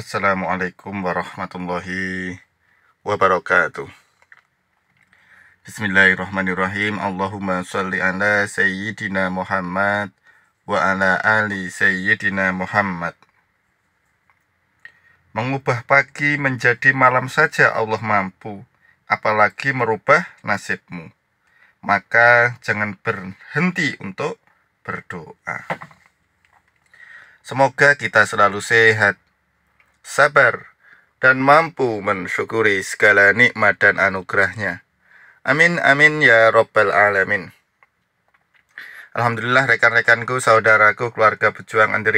Assalamualaikum warahmatullahi wabarakatuh Bismillahirrahmanirrahim Allahumma salli ala Sayyidina Muhammad Wa ala ali Sayyidina Muhammad Mengubah pagi menjadi malam saja Allah mampu Apalagi merubah nasibmu Maka jangan berhenti untuk berdoa Semoga kita selalu sehat sabar, dan mampu mensyukuri segala nikmat dan anugerahnya. Amin, amin ya robbal Alamin. Alhamdulillah rekan-rekanku, saudaraku, keluarga pejuang anti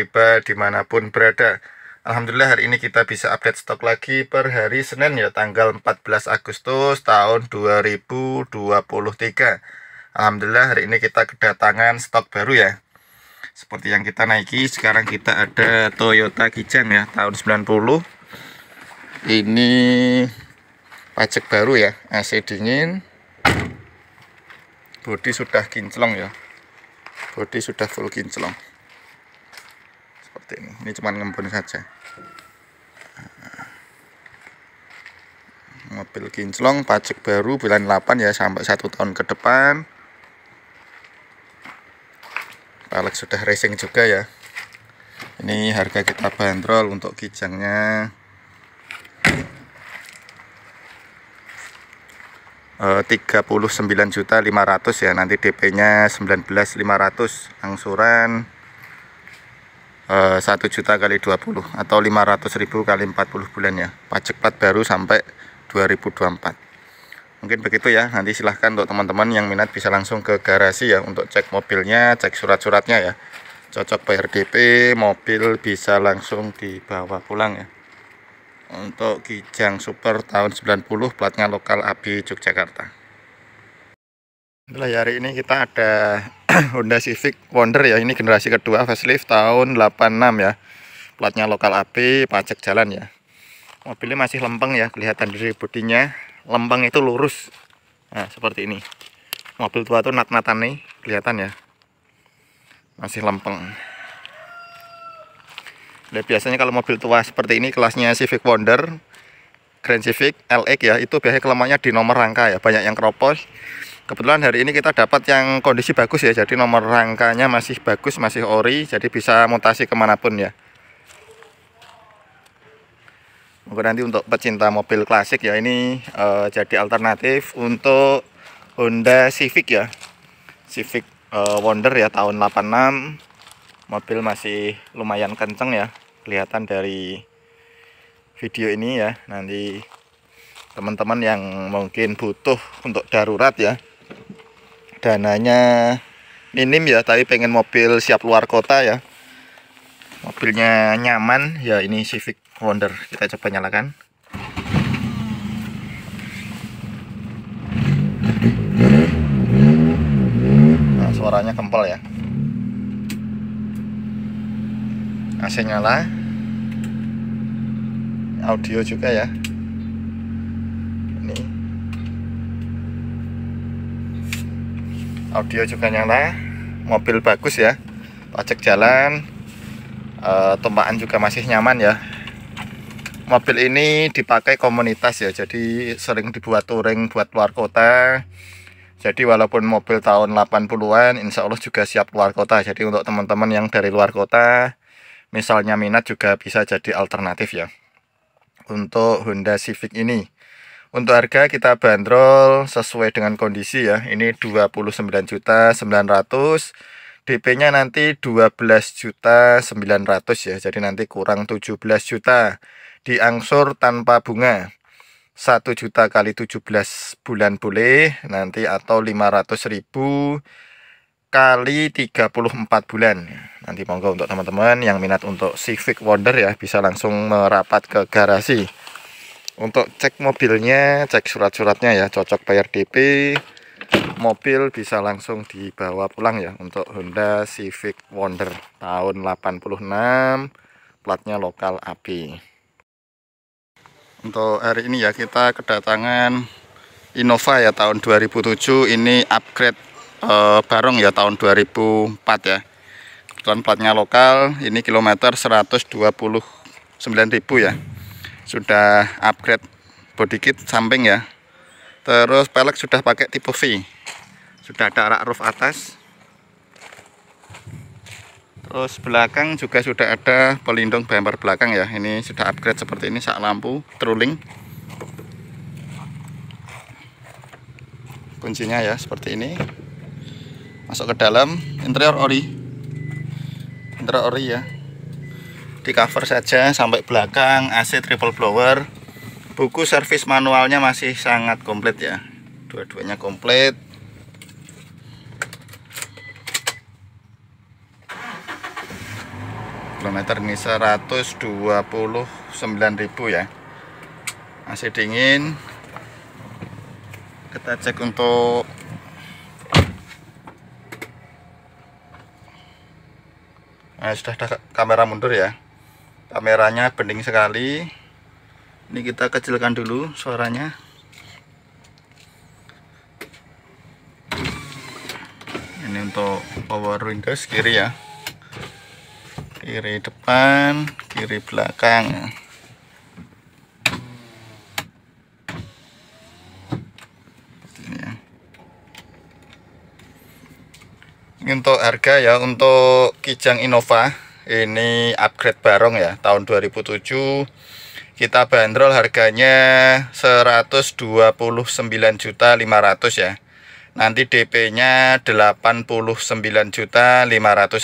dimanapun berada. Alhamdulillah hari ini kita bisa update stok lagi per hari Senin ya tanggal 14 Agustus tahun 2023. Alhamdulillah hari ini kita kedatangan stok baru ya seperti yang kita naiki sekarang kita ada Toyota Kijang ya tahun 90 ini pajak baru ya AC dingin bodi sudah kinclong ya bodi sudah full kinclong seperti ini ini cuma ngembun saja mobil kinclong pajak baru bulan 8 ya sampai satu tahun ke depan Alex sudah racing juga ya ini harga kita bandrol untuk kijangnya eh, juta e, 39.500 ya nanti DP nya 19.500 angsuran eh, satu juta kali 20 atau 500.000 kali 40 bulan ya pajak plat baru sampai 2024 mungkin begitu ya nanti silahkan untuk teman-teman yang minat bisa langsung ke garasi ya untuk cek mobilnya cek surat-suratnya ya cocok bayar DP mobil bisa langsung dibawa pulang ya untuk Kijang Super tahun 90 platnya lokal AB Yogyakarta Itulah ya hari ini kita ada Honda Civic Wonder ya ini generasi kedua facelift tahun 86 ya platnya lokal AB pajak jalan ya mobilnya masih lempeng ya kelihatan dari bodinya lempeng itu lurus nah seperti ini mobil tua itu nat-natan nih kelihatan ya masih lempeng dan nah, biasanya kalau mobil tua seperti ini kelasnya Civic Wonder Grand Civic LX ya itu biasanya kelemahannya di nomor rangka ya banyak yang keropos kebetulan hari ini kita dapat yang kondisi bagus ya jadi nomor rangkanya masih bagus masih ori jadi bisa mutasi kemanapun ya Mungkin nanti untuk pecinta mobil klasik ya ini uh, jadi alternatif untuk Honda Civic ya. Civic uh, Wonder ya tahun 86. Mobil masih lumayan kenceng ya. Kelihatan dari video ini ya. Nanti teman-teman yang mungkin butuh untuk darurat ya. Dananya minim ya, tapi pengen mobil siap luar kota ya. Mobilnya nyaman ya ini Civic Wonder kita coba nyalakan nah suaranya kempel ya AC nyala audio juga ya ini audio juga nyala mobil bagus ya pajak jalan e, juga masih nyaman ya mobil ini dipakai komunitas ya jadi sering dibuat touring buat luar kota jadi walaupun mobil tahun 80-an insya Allah juga siap luar kota jadi untuk teman-teman yang dari luar kota misalnya minat juga bisa jadi alternatif ya untuk Honda Civic ini untuk harga kita bandrol sesuai dengan kondisi ya ini 29 juta 900 DP-nya nanti 12 juta 900 ya. Jadi nanti kurang 17 juta diangsur tanpa bunga 1 juta kali 17 bulan boleh nanti atau 500 ribu kali 34 bulan nanti monggo untuk teman-teman yang minat untuk Civic Wonder ya bisa langsung merapat ke garasi untuk cek mobilnya cek surat-suratnya ya cocok bayar DP mobil bisa langsung dibawa pulang ya untuk Honda Civic Wonder tahun 86 platnya lokal api untuk hari ini ya kita kedatangan Innova ya tahun 2007 ini upgrade eh, barong ya tahun 2004 ya kebetulan platnya lokal ini kilometer 129.000 ya sudah upgrade body kit samping ya terus pelek sudah pakai tipe V sudah ada rak roof atas terus oh, belakang juga sudah ada pelindung bumper belakang ya ini sudah upgrade seperti ini saat lampu truling kuncinya ya seperti ini masuk ke dalam interior ori interior ori ya di cover saja sampai belakang AC triple blower buku servis manualnya masih sangat komplit ya dua-duanya komplit km ini 129.000 ya masih dingin kita cek untuk nah, sudah ada kamera mundur ya kameranya bening sekali ini kita kecilkan dulu suaranya ini untuk power windows kiri ya kiri depan kiri belakang untuk harga ya untuk Kijang Innova ini upgrade barong ya tahun 2007 kita bandrol harganya juta 129.500 ya nanti DP nya juta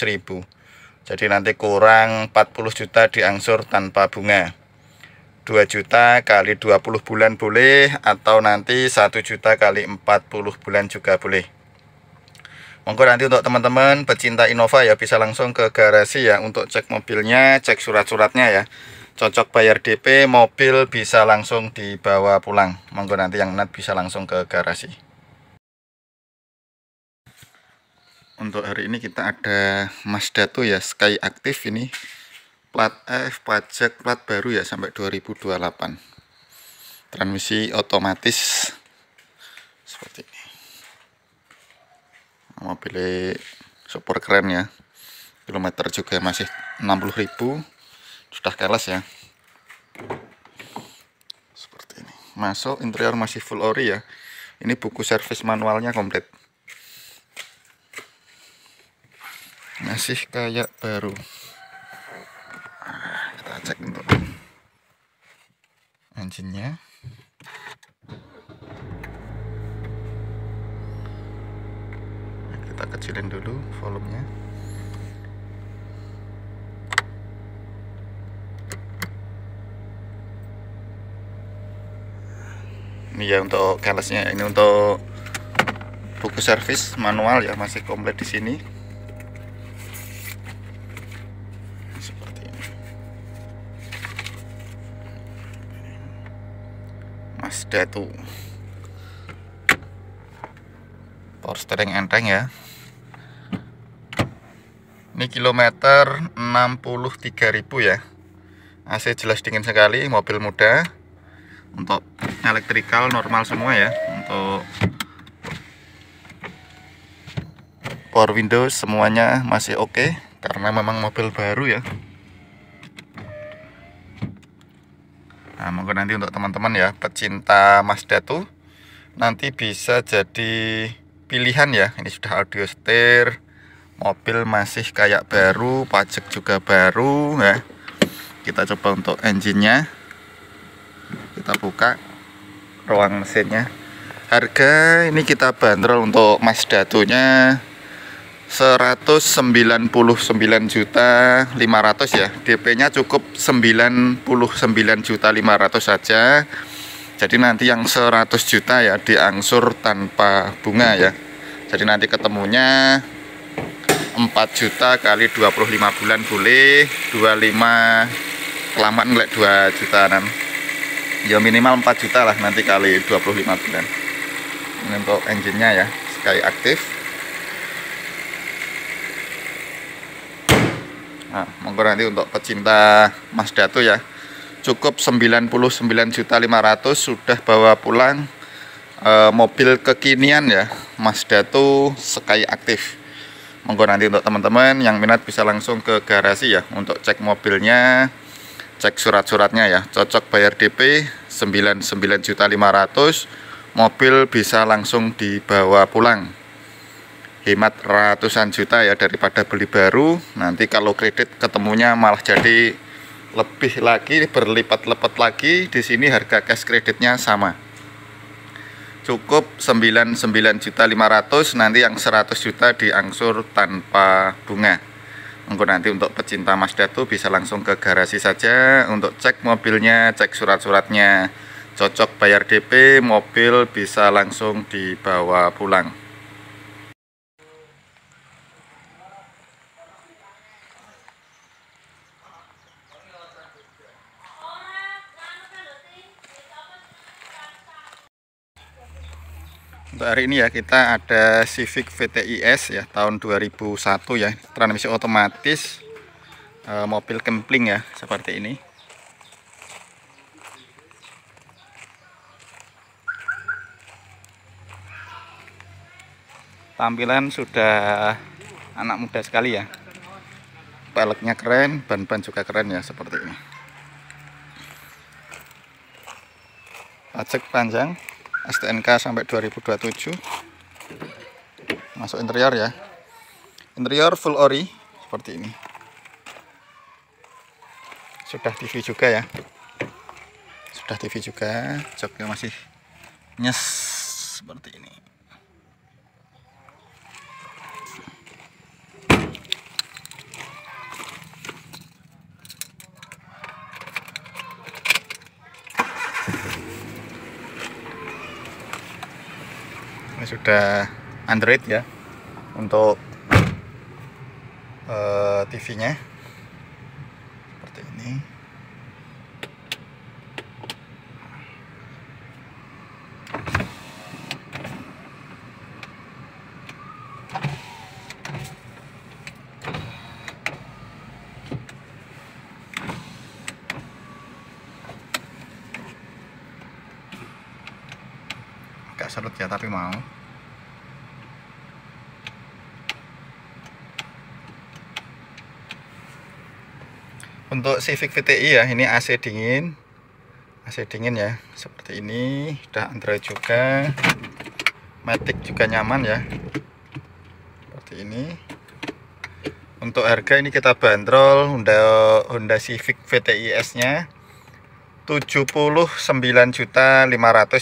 ribu jadi nanti kurang 40 juta diangsur tanpa bunga 2 juta kali 20 bulan boleh atau nanti 1 juta kali 40 bulan juga boleh monggo nanti untuk teman-teman pecinta Innova ya bisa langsung ke garasi ya untuk cek mobilnya cek surat-suratnya ya cocok bayar DP mobil bisa langsung dibawa pulang monggo nanti yang net bisa langsung ke garasi untuk hari ini kita ada Mazda tuh ya Sky Active ini plat F pajak plat baru ya sampai 2028 transmisi otomatis seperti ini mau pilih super keren ya kilometer juga masih 60.000 sudah kelas ya seperti ini masuk interior masih full ori ya ini buku servis manualnya komplit masih kayak baru ah, kita cek dulu anjingnya kita kecilin dulu volumenya ini ya untuk kelasnya ini untuk buku servis manual ya masih komplit di sini ada tuh power steering enteng ya ini kilometer 63.000 ya AC jelas dingin sekali mobil muda untuk elektrikal normal semua ya untuk power window semuanya masih oke okay, karena memang mobil baru ya Nah, monggo nanti untuk teman-teman ya pecinta Mazda tuh nanti bisa jadi pilihan ya. Ini sudah audio setir, mobil masih kayak baru, pajak juga baru ya. Kita coba untuk engine-nya. Kita buka ruang mesinnya. Harga ini kita bandrol untuk Mazda 199 juta 500 ya DP-nya cukup 99 juta 500 saja jadi nanti yang 100 juta ya diangsur tanpa bunga ya jadi nanti ketemunya 4 juta kali 25 bulan boleh 25 kelamaan ngelak 2 jutaan ya minimal 4 juta lah nanti kali 25 bulan ini untuk engine-nya ya sekali aktif Nah, monggo nanti untuk pecinta Mas Dato ya. Cukup 99.500 sudah bawa pulang e, mobil kekinian ya Mas Dato Sky Aktif. Monggo nanti untuk teman-teman yang minat bisa langsung ke garasi ya untuk cek mobilnya, cek surat-suratnya ya. Cocok bayar DP 99.500 mobil bisa langsung dibawa pulang hemat ratusan juta ya daripada beli baru nanti kalau kredit ketemunya malah jadi lebih lagi berlipat-lipat lagi di sini harga cash kreditnya sama cukup juta 99.500 nanti yang 100 juta diangsur tanpa bunga untuk nanti untuk pecinta Mazda tuh bisa langsung ke garasi saja untuk cek mobilnya cek surat-suratnya cocok bayar DP mobil bisa langsung dibawa pulang Untuk hari ini ya kita ada Civic VTIS ya tahun 2001 ya transmisi otomatis eh, mobil kempling ya seperti ini. Tampilan sudah anak muda sekali ya. Peleknya keren, ban-ban juga keren ya seperti ini. Pajak panjang. STNK sampai 2027 masuk interior ya interior full ori seperti ini sudah TV juga ya sudah TV juga joknya masih nyes seperti ini ada Android ya untuk uh, eh, TV-nya seperti ini agak serut ya tapi mau untuk Civic VTI ya ini AC dingin AC dingin ya seperti ini sudah Android juga Matic juga nyaman ya seperti ini untuk harga ini kita bandrol Honda Honda Civic VTI S nya 79.500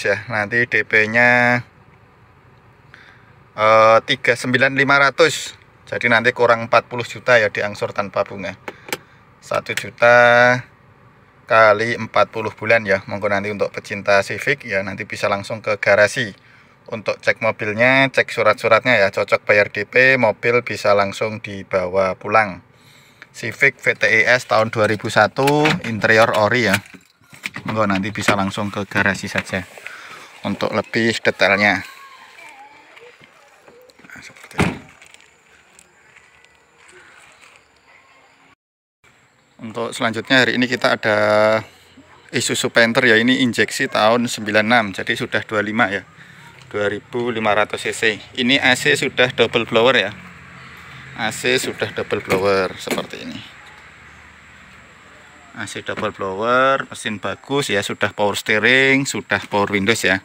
ya nanti DP nya eh, 39.500 jadi nanti kurang 40 juta ya diangsur tanpa bunga 1 juta kali 40 bulan ya monggo nanti untuk pecinta Civic ya nanti bisa langsung ke garasi untuk cek mobilnya cek surat-suratnya ya cocok bayar DP mobil bisa langsung dibawa pulang Civic VTES tahun 2001 interior ori ya monggo nanti bisa langsung ke garasi saja untuk lebih detailnya nah, seperti ini Untuk selanjutnya hari ini kita ada Isuzu Panther ya ini injeksi tahun 96 jadi sudah 25 ya 2500 cc ini AC sudah double blower ya AC sudah double blower seperti ini AC double blower mesin bagus ya sudah power steering sudah power windows ya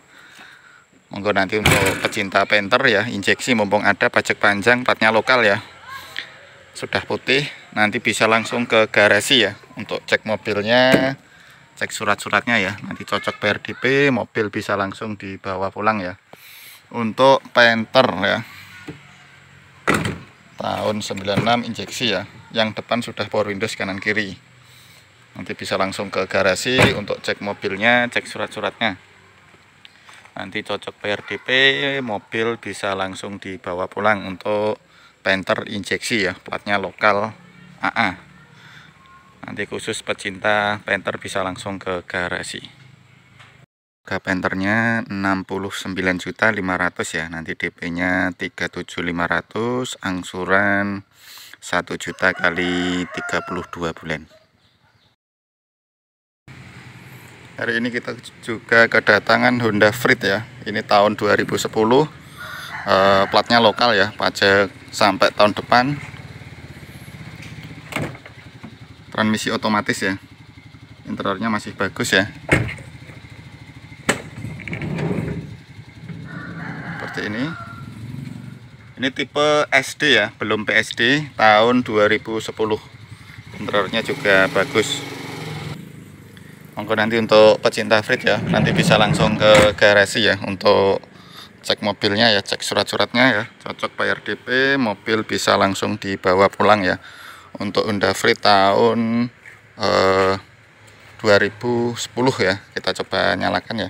monggo nanti untuk pecinta Panther ya injeksi mumpung ada pajak panjang platnya lokal ya sudah putih nanti bisa langsung ke garasi ya untuk cek mobilnya cek surat-suratnya ya nanti cocok PRDP mobil bisa langsung dibawa pulang ya untuk Panther ya tahun 96 injeksi ya yang depan sudah power windows kanan kiri nanti bisa langsung ke garasi untuk cek mobilnya cek surat-suratnya nanti cocok PRDP mobil bisa langsung dibawa pulang untuk Panther injeksi ya platnya lokal AA ah, ah. nanti khusus pecinta penter bisa langsung ke garasi harga penternya 69.500 ya nanti DP nya 37.500 angsuran 1 juta kali 32 bulan hari ini kita juga kedatangan Honda Freed ya ini tahun 2010 sepuluh. Eh, platnya lokal ya pajak sampai tahun depan transmisi otomatis ya interiornya masih bagus ya seperti ini ini tipe SD ya belum PSD tahun 2010 interiornya juga bagus monggo nanti untuk pecinta Frit ya nanti bisa langsung ke garasi ya untuk cek mobilnya ya cek surat-suratnya ya cocok bayar DP mobil bisa langsung dibawa pulang ya untuk Honda Free tahun eh, 2010 ya kita coba nyalakan ya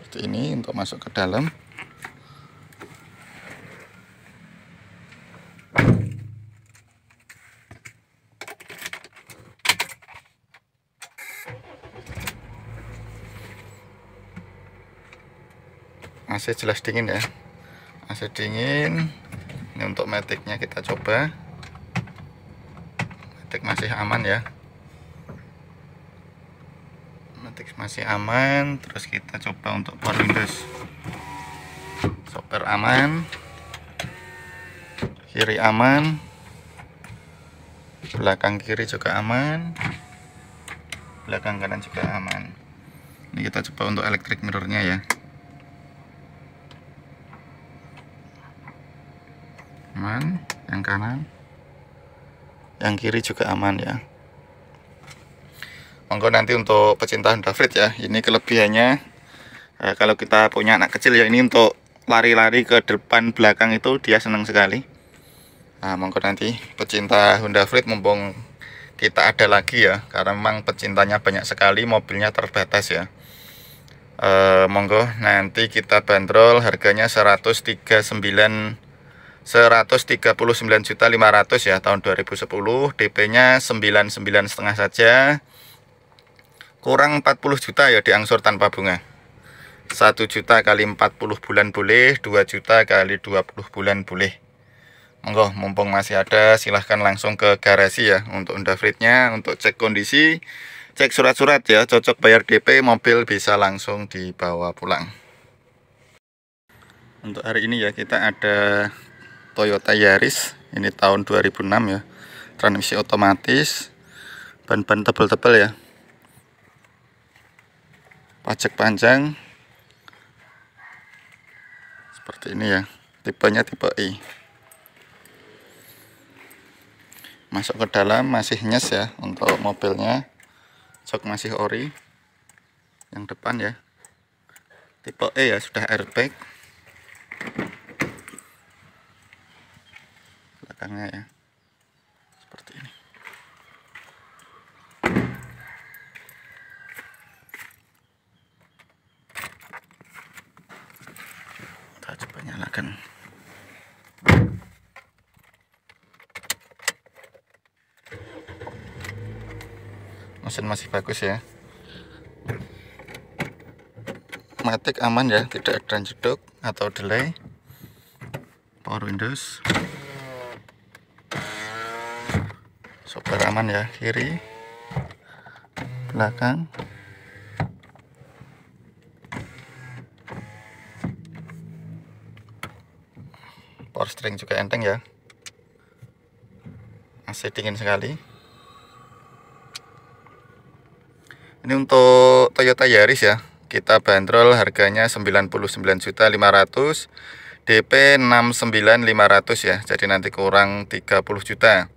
seperti ini untuk masuk ke dalam masih jelas dingin ya masih dingin ini untuk metiknya kita coba metik masih aman ya metik masih aman terus kita coba untuk power windows sopir aman kiri aman belakang kiri juga aman belakang kanan juga aman ini kita coba untuk elektrik mirrornya ya kiri juga aman ya monggo nanti untuk pecinta Honda Freed ya ini kelebihannya eh, kalau kita punya anak kecil ya ini untuk lari-lari ke depan belakang itu dia senang sekali nah monggo nanti pecinta Honda Freed mumpung kita ada lagi ya karena memang pecintanya banyak sekali mobilnya terbatas ya eh, monggo nanti kita bandrol harganya 139 139.500 ya tahun 2010 DP-nya 99 setengah saja kurang 40 juta ya diangsur tanpa bunga 1 juta kali 40 bulan boleh 2 juta kali 20 bulan boleh monggo mumpung masih ada silahkan langsung ke garasi ya untuk Honda Freed-nya untuk cek kondisi cek surat-surat ya cocok bayar DP mobil bisa langsung dibawa pulang untuk hari ini ya kita ada Toyota Yaris ini tahun 2006 ya transmisi otomatis ban-ban tebel-tebel ya pajak panjang seperti ini ya tipenya tipe I masuk ke dalam masih nyes ya untuk mobilnya jok masih ori yang depan ya tipe E ya sudah airbag belakangnya ya seperti ini kita coba nyalakan mesin masih bagus ya matik aman ya tidak ada jeduk atau delay power windows aman ya kiri belakang power string juga enteng ya masih dingin sekali ini untuk Toyota Yaris ya kita bandrol harganya 99.500 DP 69.500 ya jadi nanti kurang 30 juta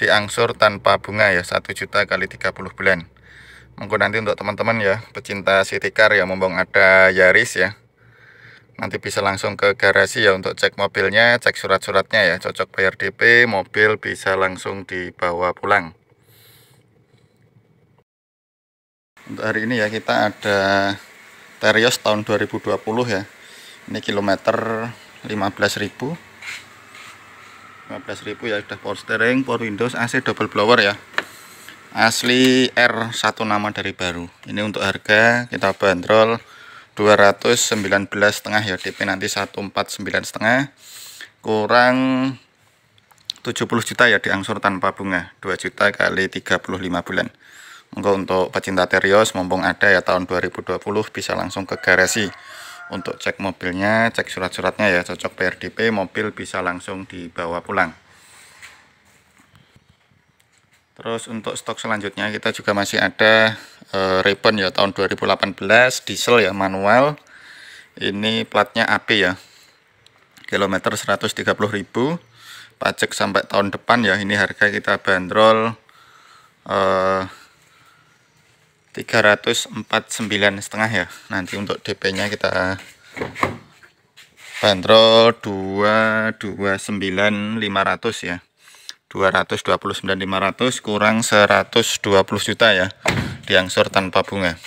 diangsur tanpa bunga ya 1 juta kali 30 bulan monggo nanti untuk teman-teman ya pecinta city car ya mumpung ada Yaris ya nanti bisa langsung ke garasi ya untuk cek mobilnya cek surat-suratnya ya cocok bayar DP mobil bisa langsung dibawa pulang untuk hari ini ya kita ada Terios tahun 2020 ya ini kilometer 15.000 15.000 ya sudah power steering power windows AC double blower ya asli R 1 nama dari baru ini untuk harga kita bandrol 219 setengah ya DP nanti 149 setengah kurang 70 juta ya diangsur tanpa bunga 2 juta kali 35 bulan Monggo untuk pecinta Terios mumpung ada ya tahun 2020 bisa langsung ke garasi untuk cek mobilnya cek surat-suratnya ya cocok PRDP mobil bisa langsung dibawa pulang terus untuk stok selanjutnya kita juga masih ada e, eh, Ribbon ya tahun 2018 diesel ya manual ini platnya AP ya kilometer 130.000 pajak sampai tahun depan ya ini harga kita bandrol eh, 349 setengah ya nanti untuk DP nya kita bandrol 229 500 ya 229 500 kurang 120 juta ya diangsur tanpa bunga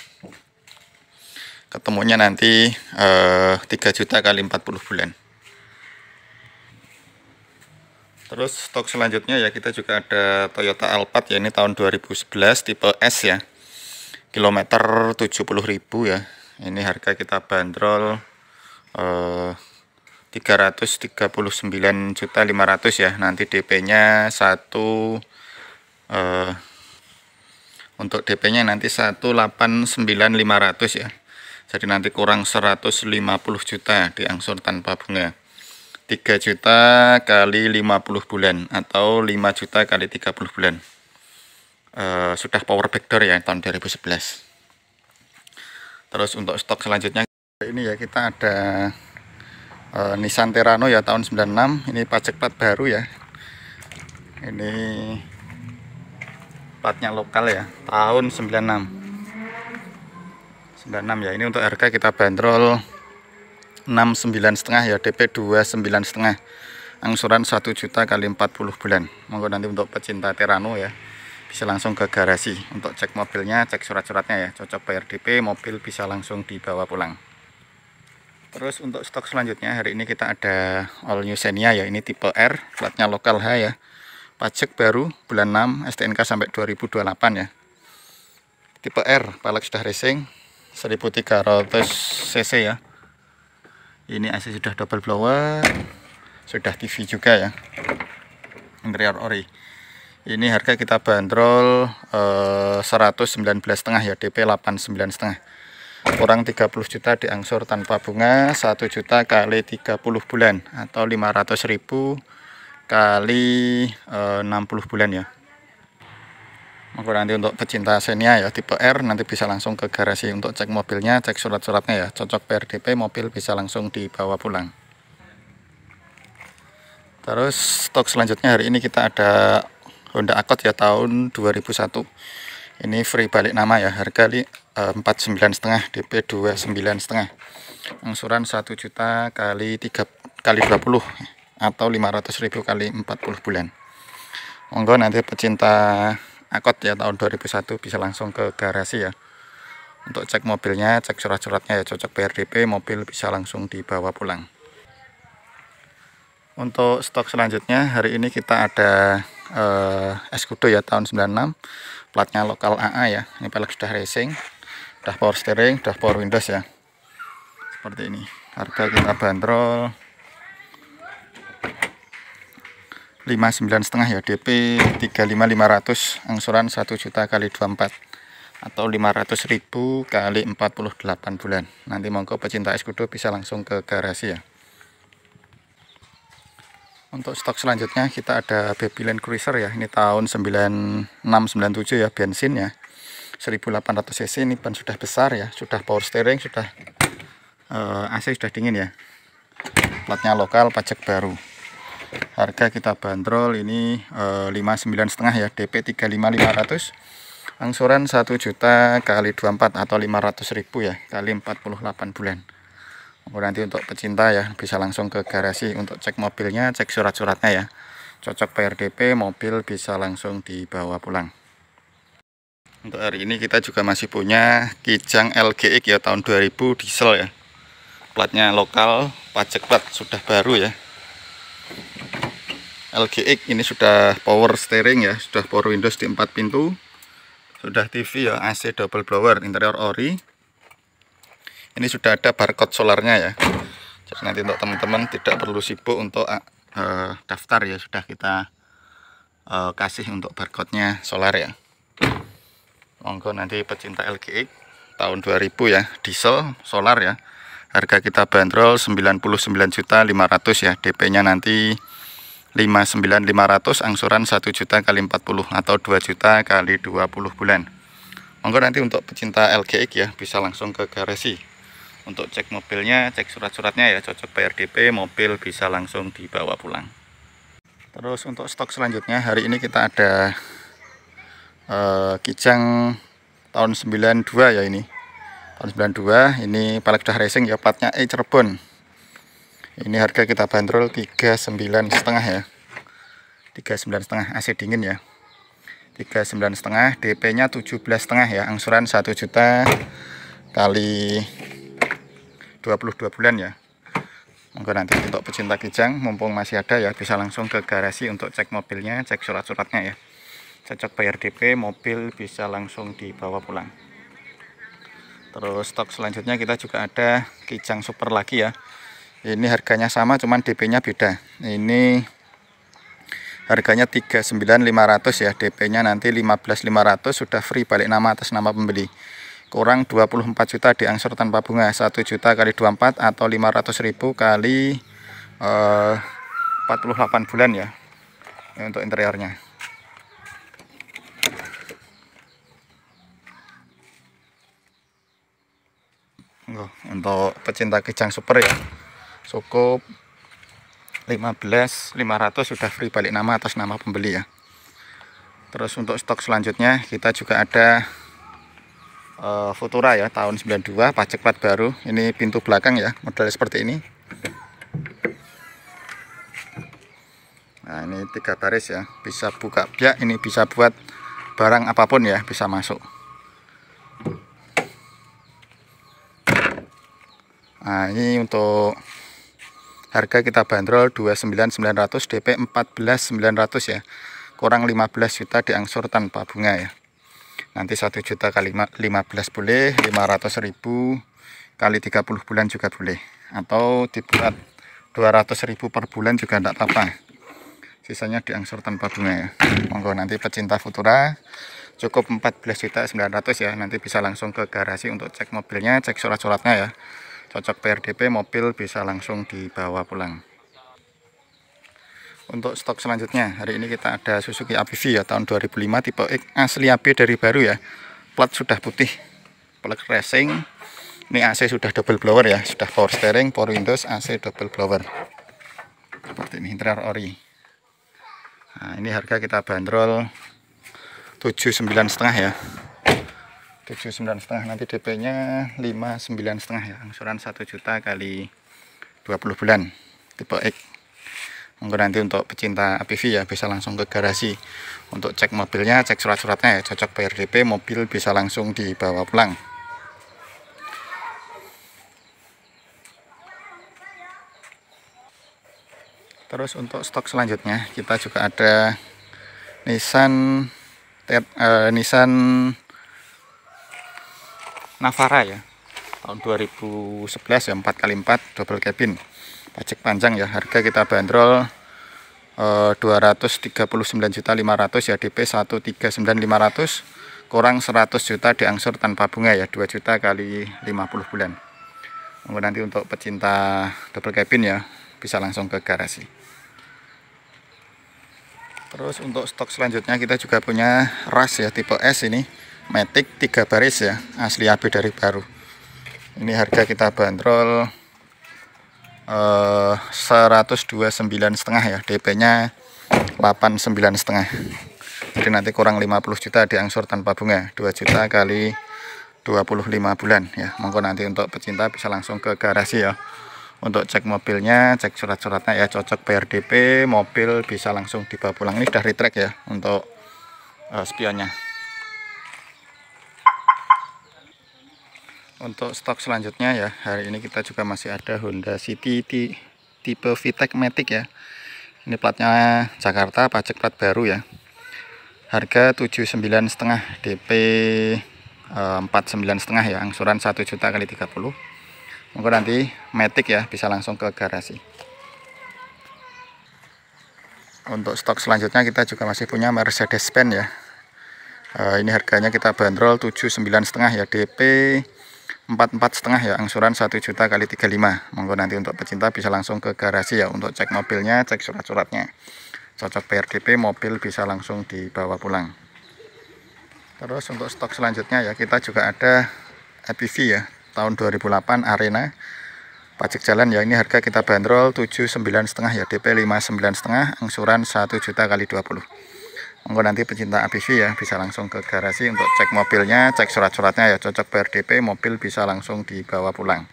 ketemunya nanti eh, 3 juta kali 40 bulan terus stok selanjutnya ya kita juga ada Toyota Alphard ya ini tahun 2011 tipe S ya kilometer 70.000 ya ini harga kita bandrol eh, 339.500 ya nanti DP nya satu eh, untuk DP nya nanti 189.500 ya jadi nanti kurang 150 juta diangsur tanpa bunga 3 juta kali 50 bulan atau 5 juta kali 30 bulan Eh, sudah power backdoor ya tahun 2011 terus untuk stok selanjutnya ini ya kita ada uh, Nissan Terano ya tahun 96 ini pajak plat baru ya ini platnya lokal ya tahun 96 96 ya ini untuk harga kita bandrol 69 setengah ya DP 29 setengah angsuran 1 juta kali 40 bulan monggo nanti untuk pecinta Terano ya bisa langsung ke garasi untuk cek mobilnya cek surat-suratnya ya cocok bayar DP, mobil bisa langsung dibawa pulang terus untuk stok selanjutnya hari ini kita ada all new Xenia ya ini tipe R platnya lokal H ya pajak baru bulan 6 STNK sampai 2028 ya tipe R palak sudah racing 1300 cc ya ini AC sudah double blower sudah TV juga ya interior ori ini harga kita bandrol eh, 119,5 ya DP 89,5 kurang 30 juta diangsur tanpa bunga 1 juta kali 30 bulan atau 500 ribu kali eh, 60 bulan ya maka nanti untuk pecinta Xenia ya tipe R nanti bisa langsung ke garasi untuk cek mobilnya cek surat-suratnya ya cocok PRDP mobil bisa langsung dibawa pulang terus stok selanjutnya hari ini kita ada Honda Accord ya tahun 2001 ini free balik nama ya harga li, eh, sembilan setengah DP sembilan setengah angsuran 1 juta kali 3 kali 20 atau 500 ribu kali 40 bulan monggo nanti pecinta Akot ya tahun 2001 bisa langsung ke garasi ya untuk cek mobilnya cek surat-suratnya ya cocok PRDP mobil bisa langsung dibawa pulang untuk stok selanjutnya hari ini kita ada Eh, Escudo ya tahun 96 platnya lokal AA ya ini pelek sudah racing sudah power steering sudah power windows ya seperti ini harga kita bandrol 59 setengah ya DP 35500 angsuran 1 juta kali 24 atau 500.000 kali 48 bulan nanti monggo pecinta Escudo bisa langsung ke garasi ya untuk stok selanjutnya kita ada Babyland Cruiser ya. Ini tahun 9697 ya bensin ya. 1800 cc ini ban sudah besar ya, sudah power steering, sudah uh, eh, AC sudah dingin ya. Platnya lokal, pajak baru. Harga kita bandrol ini uh, eh, 59,5 ya, DP 35500. Angsuran 1 juta kali 24 atau 500 ribu ya, kali 48 bulan. Oh, nanti untuk pecinta ya bisa langsung ke garasi untuk cek mobilnya cek surat-suratnya ya cocok PRDP mobil bisa langsung dibawa pulang untuk hari ini kita juga masih punya Kijang LGX ya tahun 2000 diesel ya platnya lokal pajak plat sudah baru ya LGX ini sudah power steering ya sudah power windows di 4 pintu sudah TV ya AC double blower interior ori ini sudah ada barcode solarnya ya jadi nanti untuk teman-teman tidak perlu sibuk untuk uh, daftar ya sudah kita uh, kasih untuk barcode-nya solar ya monggo nanti pecinta LGX tahun 2000 ya diesel solar ya harga kita bandrol 99.500 ya DP-nya nanti 59.500 angsuran 1 juta kali 40 atau 2 juta kali 20 bulan monggo nanti untuk pecinta LGX ya bisa langsung ke garasi untuk cek mobilnya cek surat-suratnya ya cocok PRDP mobil bisa langsung dibawa pulang terus untuk stok selanjutnya hari ini kita ada eh, kijang tahun 92 ya ini tahun 92 ini sudah Racing ya platnya E Cirebon ini harga kita bandrol 39 setengah ya 39 setengah AC dingin ya 39 setengah DP nya 17 setengah ya angsuran 1 juta kali 22 bulan ya monggo nanti untuk pecinta kijang mumpung masih ada ya bisa langsung ke garasi untuk cek mobilnya cek surat-suratnya ya cocok bayar DP mobil bisa langsung dibawa pulang terus stok selanjutnya kita juga ada kijang super lagi ya ini harganya sama cuman DP nya beda ini harganya 39500 ya DP nya nanti 15500 sudah free balik nama atas nama pembeli kurang 24 juta diangsur tanpa bunga 1 juta kali 24 atau 500 ribu kali eh, uh, 48 bulan ya, ya untuk interiornya untuk pecinta kijang super ya cukup 15 500 sudah free balik nama atas nama pembeli ya terus untuk stok selanjutnya kita juga ada Eh, Futura ya tahun 92 pajak plat baru ini pintu belakang ya model seperti ini nah ini tiga baris ya bisa buka biak ini bisa buat barang apapun ya bisa masuk nah ini untuk harga kita bandrol 29900 DP 14900 ya kurang 15 juta diangsur tanpa bunga ya nanti 1 juta kali 15 boleh 500 ribu kali 30 bulan juga boleh atau dibuat 200 ribu per bulan juga tidak apa-apa sisanya diangsur tanpa bunga ya monggo nanti pecinta Futura cukup 14 juta 900 ya nanti bisa langsung ke garasi untuk cek mobilnya cek surat-suratnya ya cocok PRDP mobil bisa langsung dibawa pulang untuk stok selanjutnya hari ini kita ada Suzuki APV ya tahun 2005 tipe X asli AB dari baru ya plat sudah putih plat racing ini AC sudah double blower ya sudah power steering power windows AC double blower seperti ini interior ori nah ini harga kita bandrol 79 setengah ya 79 setengah nanti DP nya 59 setengah ya angsuran 1 juta kali 20 bulan tipe X Mungkin nanti untuk pecinta APV ya bisa langsung ke garasi untuk cek mobilnya, cek surat-suratnya ya cocok PRDP mobil bisa langsung dibawa pulang. Terus untuk stok selanjutnya kita juga ada Nissan eh, Nissan Navara ya tahun 2011 ya 4 x 4 double cabin pajak panjang ya harga kita bandrol eh, 239.500 ya DP 139.500 kurang 100 juta diangsur tanpa bunga ya 2 juta kali 50 bulan nanti untuk pecinta double cabin ya bisa langsung ke garasi terus untuk stok selanjutnya kita juga punya ras ya tipe S ini Matic 3 baris ya asli AB dari baru ini harga kita bandrol eh, 129 setengah ya DP-nya 89 setengah jadi nanti kurang 50 juta diangsur tanpa bunga 2 juta kali 25 bulan ya monggo nanti untuk pecinta bisa langsung ke garasi ya untuk cek mobilnya cek surat-suratnya ya cocok PRDP mobil bisa langsung dibawa pulang ini sudah retrack ya untuk uh, spionnya untuk stok selanjutnya ya hari ini kita juga masih ada Honda City tipe VTEC Matic ya ini platnya Jakarta pajak plat baru ya harga 79 setengah DP eh, sembilan setengah ya angsuran 1 juta kali 30 mungkin nanti Matic ya bisa langsung ke garasi untuk stok selanjutnya kita juga masih punya Mercedes-Benz ya eh, ini harganya kita bandrol 79 setengah ya DP empat empat setengah ya angsuran satu juta kali tiga lima monggo nanti untuk pecinta bisa langsung ke garasi ya untuk cek mobilnya cek surat-suratnya cocok PRDP mobil bisa langsung dibawa pulang terus untuk stok selanjutnya ya kita juga ada EPV ya tahun 2008 Arena pajak jalan ya ini harga kita bandrol 79 setengah ya DP 59 setengah angsuran satu juta kali dua puluh monggo nanti pecinta ABC ya bisa langsung ke garasi untuk cek mobilnya cek surat-suratnya ya cocok BRDP mobil bisa langsung dibawa pulang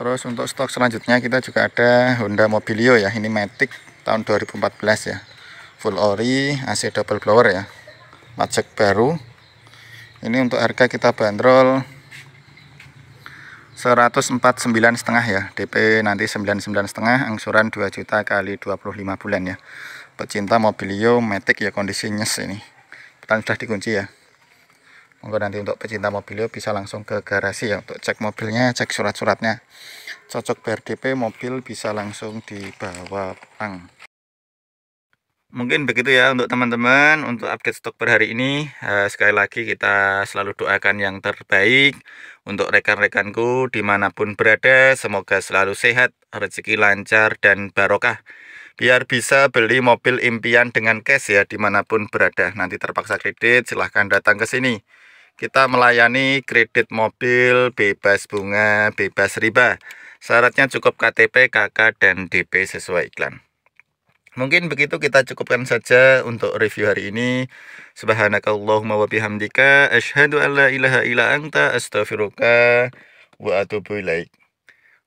terus untuk stok selanjutnya kita juga ada Honda Mobilio ya ini Matic tahun 2014 ya full ori AC double blower ya pajak baru ini untuk harga kita bandrol 149,5 setengah ya DP nanti 99 setengah angsuran 2 juta kali 25 bulan ya pecinta mobilio matic ya kondisinya ini petang sudah dikunci ya monggo nanti untuk pecinta mobilio bisa langsung ke garasi ya untuk cek mobilnya cek surat-suratnya cocok BRDP mobil bisa langsung dibawa pulang mungkin begitu ya untuk teman-teman untuk update stok per hari ini eh, sekali lagi kita selalu doakan yang terbaik untuk rekan-rekanku dimanapun berada semoga selalu sehat rezeki lancar dan barokah biar bisa beli mobil impian dengan cash ya dimanapun berada nanti terpaksa kredit silahkan datang ke sini kita melayani kredit mobil bebas bunga bebas riba syaratnya cukup KTP KK dan DP sesuai iklan Mungkin begitu kita cukupkan saja untuk review hari ini. Subhanakallahumma wabihamdika ashadu an la ilaha ila anta astaghfiruka wa atubu ilaik.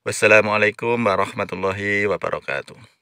Wassalamualaikum warahmatullahi wabarakatuh.